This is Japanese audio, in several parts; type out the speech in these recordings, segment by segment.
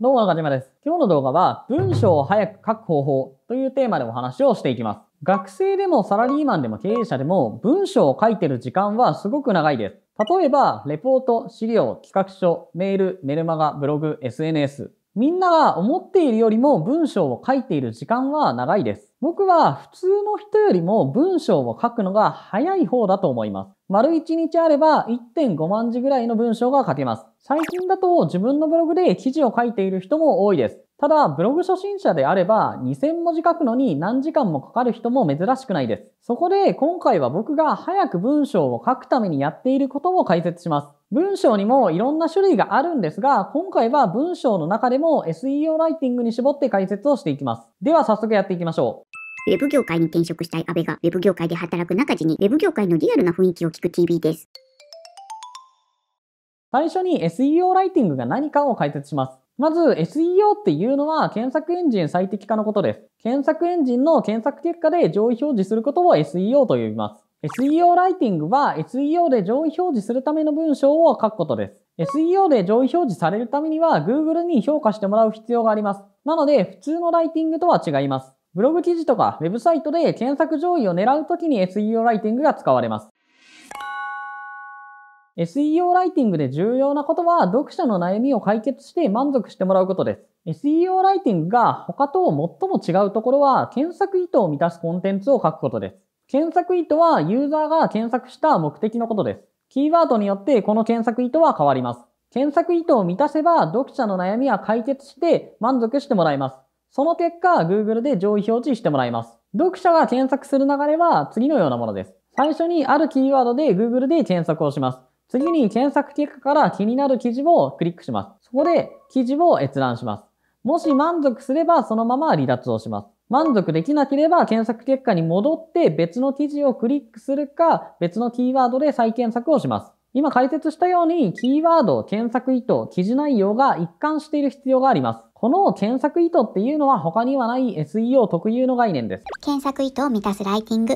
どうも中島です。今日の動画は文章を早く書く方法というテーマでお話をしていきます。学生でもサラリーマンでも経営者でも文章を書いてる時間はすごく長いです。例えば、レポート、資料、企画書、メール、メルマガ、ブログ、SNS、みんなが思っているよりも文章を書いている時間は長いです。僕は普通の人よりも文章を書くのが早い方だと思います。丸1日あれば1.5万字ぐらいの文章が書けます。最近だと自分のブログで記事を書いている人も多いです。ただ、ブログ初心者であれば、2000文字書くのに何時間もかかる人も珍しくないです。そこで、今回は僕が早く文章を書くためにやっていることを解説します。文章にもいろんな種類があるんですが、今回は文章の中でも SEO ライティングに絞って解説をしていきます。では、早速やっていきましょう。ウェブ業界に転職したい阿部が、ウェブ業界で働く中地に、ウェブ業界のリアルな雰囲気を聞く TV です。最初に SEO ライティングが何かを解説します。まず SEO っていうのは検索エンジン最適化のことです。検索エンジンの検索結果で上位表示することを SEO と呼びます。SEO ライティングは SEO で上位表示するための文章を書くことです。SEO で上位表示されるためには Google に評価してもらう必要があります。なので普通のライティングとは違います。ブログ記事とかウェブサイトで検索上位を狙うときに SEO ライティングが使われます。SEO ライティングで重要なことは読者の悩みを解決して満足してもらうことです。SEO ライティングが他と最も違うところは検索意図を満たすコンテンツを書くことです。検索意図はユーザーが検索した目的のことです。キーワードによってこの検索意図は変わります。検索意図を満たせば読者の悩みは解決して満足してもらいます。その結果、Google で上位表示してもらいます。読者が検索する流れは次のようなものです。最初にあるキーワードで Google で検索をします。次に検索結果から気になる記事をクリックします。そこで記事を閲覧します。もし満足すればそのまま離脱をします。満足できなければ検索結果に戻って別の記事をクリックするか別のキーワードで再検索をします。今解説したようにキーワード、検索意図、記事内容が一貫している必要があります。この検索意図っていうのは他にはない SEO 特有の概念です。検索意図を満たすライティング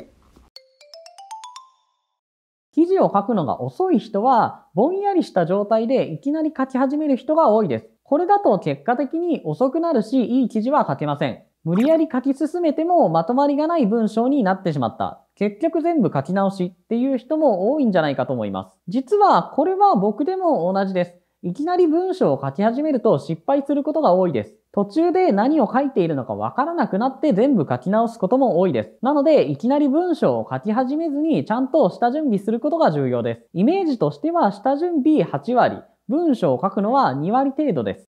記事を書くのが遅い人は、ぼんやりした状態でいきなり書き始める人が多いです。これだと結果的に遅くなるし、いい記事は書けません。無理やり書き進めてもまとまりがない文章になってしまった。結局全部書き直しっていう人も多いんじゃないかと思います。実はこれは僕でも同じです。いきなり文章を書き始めると失敗することが多いです。途中で何を書いているのかわからなくなって全部書き直すことも多いです。なので、いきなり文章を書き始めずにちゃんと下準備することが重要です。イメージとしては下準備8割、文章を書くのは2割程度です。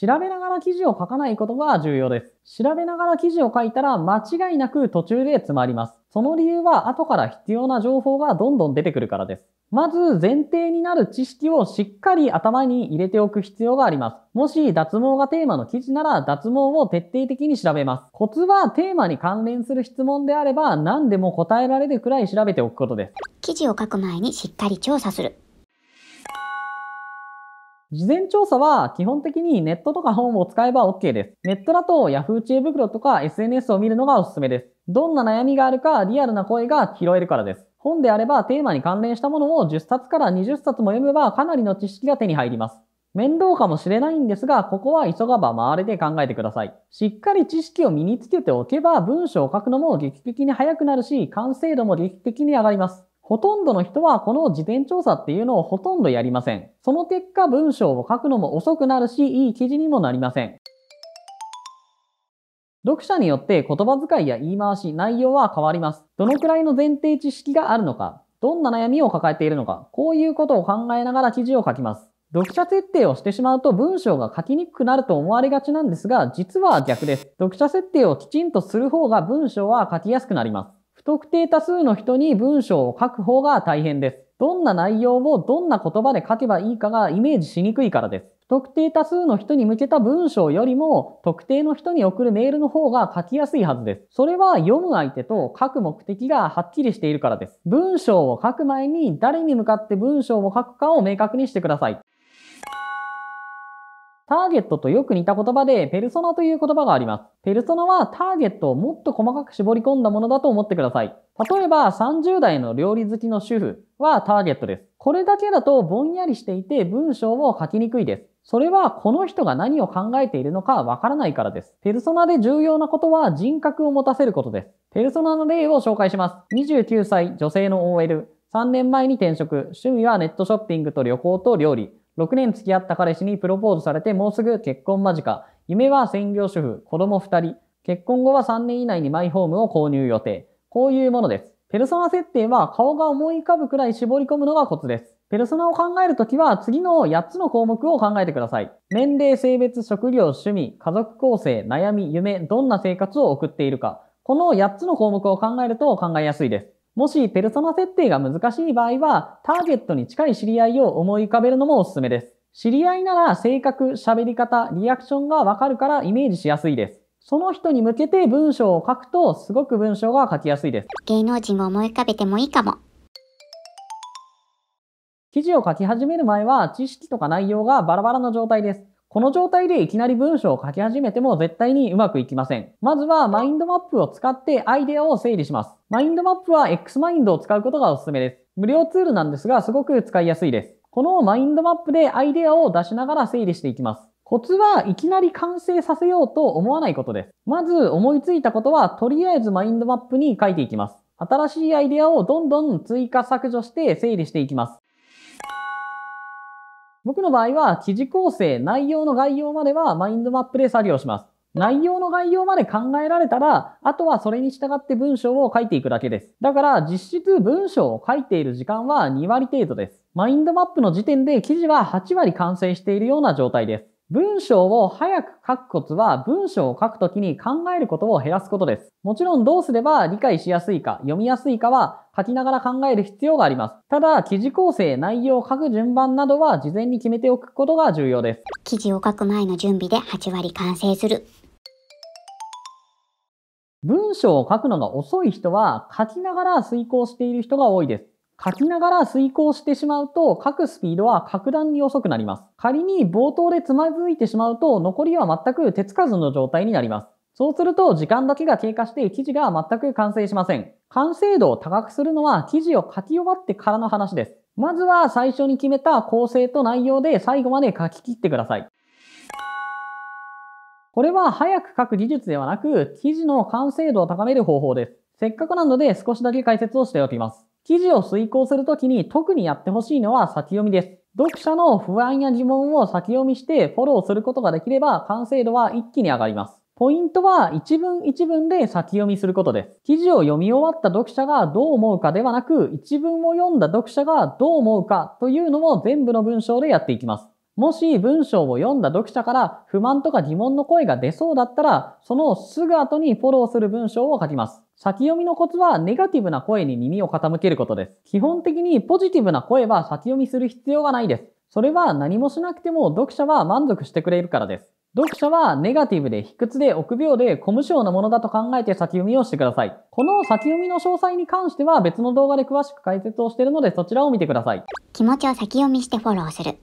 調べながら記事を書かないことが重要です。調べながら記事を書いたら間違いなく途中で詰まります。その理由は後から必要な情報がどんどん出てくるからです。まず前提になる知識をしっかり頭に入れておく必要があります。もし脱毛がテーマの記事なら脱毛を徹底的に調べます。コツはテーマに関連する質問であれば何でも答えられるくらい調べておくことです。記事を書く前にしっかり調査する。事前調査は基本的にネットとか本を使えば OK です。ネットだと Yahoo 知恵袋とか SNS を見るのがおすすめです。どんな悩みがあるかリアルな声が拾えるからです。本であればテーマに関連したものを10冊から20冊も読めばかなりの知識が手に入ります。面倒かもしれないんですが、ここは急がば回れで考えてください。しっかり知識を身につけておけば文章を書くのも劇的に早くなるし、完成度も劇的に上がります。ほとんどの人はこの事前調査っていうのをほとんどやりません。その結果文章を書くのも遅くなるし、いい記事にもなりません。読者によって言葉遣いや言い回し、内容は変わります。どのくらいの前提知識があるのか、どんな悩みを抱えているのか、こういうことを考えながら記事を書きます。読者設定をしてしまうと文章が書きにくくなると思われがちなんですが、実は逆です。読者設定をきちんとする方が文章は書きやすくなります。不特定多数の人に文章を書く方が大変です。どんな内容をどんな言葉で書けばいいかがイメージしにくいからです。特定多数の人に向けた文章よりも、特定の人に送るメールの方が書きやすいはずです。それは読む相手と書く目的がはっきりしているからです。文章を書く前に誰に向かって文章を書くかを明確にしてください。ターゲットとよく似た言葉で、ペルソナという言葉があります。ペルソナはターゲットをもっと細かく絞り込んだものだと思ってください。例えば、30代の料理好きの主婦はターゲットです。これだけだとぼんやりしていて文章を書きにくいです。それはこの人が何を考えているのかわからないからです。ペルソナで重要なことは人格を持たせることです。ペルソナの例を紹介します。29歳女性の OL。3年前に転職。趣味はネットショッピングと旅行と料理。6年付き合った彼氏にプロポーズされてもうすぐ結婚間近。夢は専業主婦、子供2人。結婚後は3年以内にマイホームを購入予定。こういうものです。ペルソナ設定は顔が思い浮かぶくらい絞り込むのがコツです。ペルソナを考えるときは次の8つの項目を考えてください。年齢、性別、職業、趣味、家族構成、悩み、夢、どんな生活を送っているか。この8つの項目を考えると考えやすいです。もしペルソナ設定が難しい場合は、ターゲットに近い知り合いを思い浮かべるのもおすすめです。知り合いなら性格、喋り方、リアクションがわかるからイメージしやすいです。その人に向けて文章を書くとすごく文章が書きやすいです。芸能人を思い浮かべてもいいかも。記事を書き始める前は知識とか内容がバラバラの状態です。この状態でいきなり文章を書き始めても絶対にうまくいきません。まずはマインドマップを使ってアイデアを整理します。マインドマップは X マインドを使うことがおすすめです。無料ツールなんですがすごく使いやすいです。このマインドマップでアイデアを出しながら整理していきます。コツはいきなり完成させようと思わないことです。まず思いついたことはとりあえずマインドマップに書いていきます。新しいアイデアをどんどん追加削除して整理していきます。僕の場合は記事構成、内容の概要まではマインドマップで作業します。内容の概要まで考えられたら、あとはそれに従って文章を書いていくだけです。だから実質文章を書いている時間は2割程度です。マインドマップの時点で記事は8割完成しているような状態です。文章を早く書くコツは文章を書くときに考えることを減らすことです。もちろんどうすれば理解しやすいか読みやすいかは書きながら考える必要があります。ただ、記事構成、内容書く順番などは事前に決めておくことが重要です。記事を書く前の準備で8割完成する。文章を書くのが遅い人は書きながら遂行している人が多いです。書きながら遂行してしまうと書くスピードは格段に遅くなります。仮に冒頭でつまずいてしまうと残りは全く手つかずの状態になります。そうすると時間だけが経過して記事が全く完成しません。完成度を高くするのは記事を書き終わってからの話です。まずは最初に決めた構成と内容で最後まで書き切ってください。これは早く書く技術ではなく、記事の完成度を高める方法です。せっかくなので少しだけ解説をしておきます。記事を遂行するときに特にやってほしいのは先読みです。読者の不安や疑問を先読みしてフォローすることができれば完成度は一気に上がります。ポイントは一文一文で先読みすることです。記事を読み終わった読者がどう思うかではなく、一文を読んだ読者がどう思うかというのも全部の文章でやっていきます。もし文章を読んだ読者から不満とか疑問の声が出そうだったら、そのすぐ後にフォローする文章を書きます。先読みのコツはネガティブな声に耳を傾けることです。基本的にポジティブな声は先読みする必要がないです。それは何もしなくても読者は満足してくれるからです。読者はネガティブで卑屈で臆病で小無償なものだと考えて先読みをしてください。この先読みの詳細に関しては別の動画で詳しく解説をしているのでそちらを見てください。気持ちを先読みしてフォローする。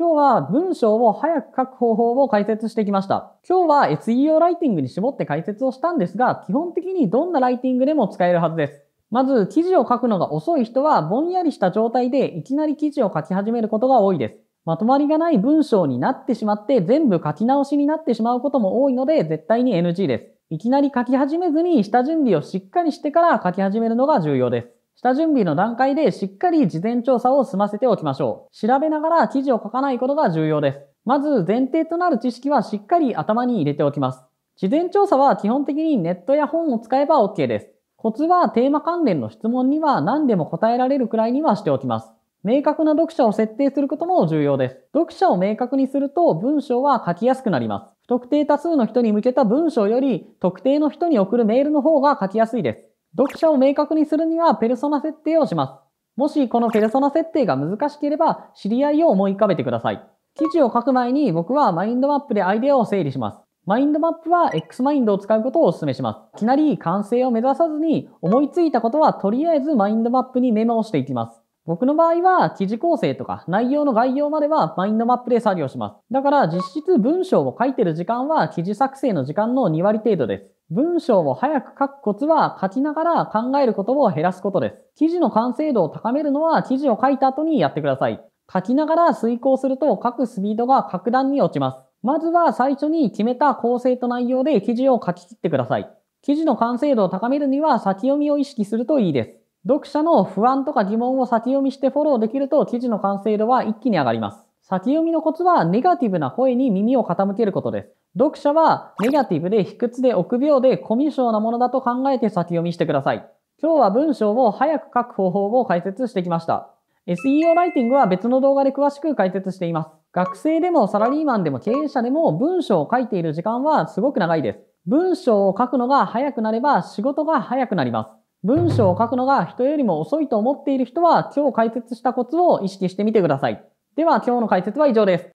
今日は文章を早く書く方法を解説してきました。今日は SEO ライティングに絞って解説をしたんですが、基本的にどんなライティングでも使えるはずです。まず、記事を書くのが遅い人は、ぼんやりした状態でいきなり記事を書き始めることが多いです。まとまりがない文章になってしまって、全部書き直しになってしまうことも多いので、絶対に NG です。いきなり書き始めずに、下準備をしっかりしてから書き始めるのが重要です。下準備の段階でしっかり事前調査を済ませておきましょう。調べながら記事を書かないことが重要です。まず前提となる知識はしっかり頭に入れておきます。事前調査は基本的にネットや本を使えば OK です。コツはテーマ関連の質問には何でも答えられるくらいにはしておきます。明確な読者を設定することも重要です。読者を明確にすると文章は書きやすくなります。不特定多数の人に向けた文章より特定の人に送るメールの方が書きやすいです。読者を明確にするにはペルソナ設定をします。もしこのペルソナ設定が難しければ知り合いを思い浮かべてください。記事を書く前に僕はマインドマップでアイデアを整理します。マインドマップは X マインドを使うことをお勧めします。いきなり完成を目指さずに思いついたことはとりあえずマインドマップにメモをしていきます。僕の場合は記事構成とか内容の概要まではマインドマップで作業します。だから実質文章を書いてる時間は記事作成の時間の2割程度です。文章を早く書くコツは書きながら考えることを減らすことです。記事の完成度を高めるのは記事を書いた後にやってください。書きながら遂行すると書くスピードが格段に落ちます。まずは最初に決めた構成と内容で記事を書き切ってください。記事の完成度を高めるには先読みを意識するといいです。読者の不安とか疑問を先読みしてフォローできると記事の完成度は一気に上がります。先読みのコツはネガティブな声に耳を傾けることです。読者はネガティブで卑屈で臆病でコミュ障なものだと考えて先読みしてください。今日は文章を早く書く方法を解説してきました。SEO ライティングは別の動画で詳しく解説しています。学生でもサラリーマンでも経営者でも文章を書いている時間はすごく長いです。文章を書くのが早くなれば仕事が早くなります。文章を書くのが人よりも遅いと思っている人は今日解説したコツを意識してみてください。では今日の解説は以上です。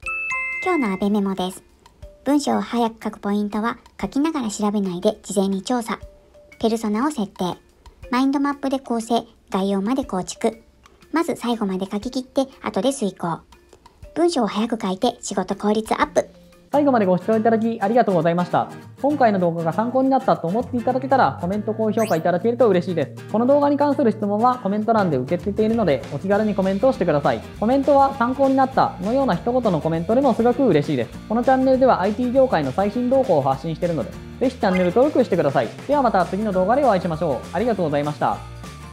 今日のアベメモです。文章を早く書くポイントは書きながら調べないで事前に調査。ペルソナを設定。マインドマップで構成、概要まで構築。まず最後まで書き切って後で遂行。文章を早く書いて仕事効率アップ。最後までご視聴いただきありがとうございました。今回の動画が参考になったと思っていただけたら、コメント、高評価いただけると嬉しいです。この動画に関する質問はコメント欄で受け付けているので、お気軽にコメントをしてください。コメントは参考になったのような一言のコメントでもすごく嬉しいです。このチャンネルでは IT 業界の最新動向を発信しているので、ぜひチャンネル登録してください。ではまた次の動画でお会いしましょう。ありがとうございました。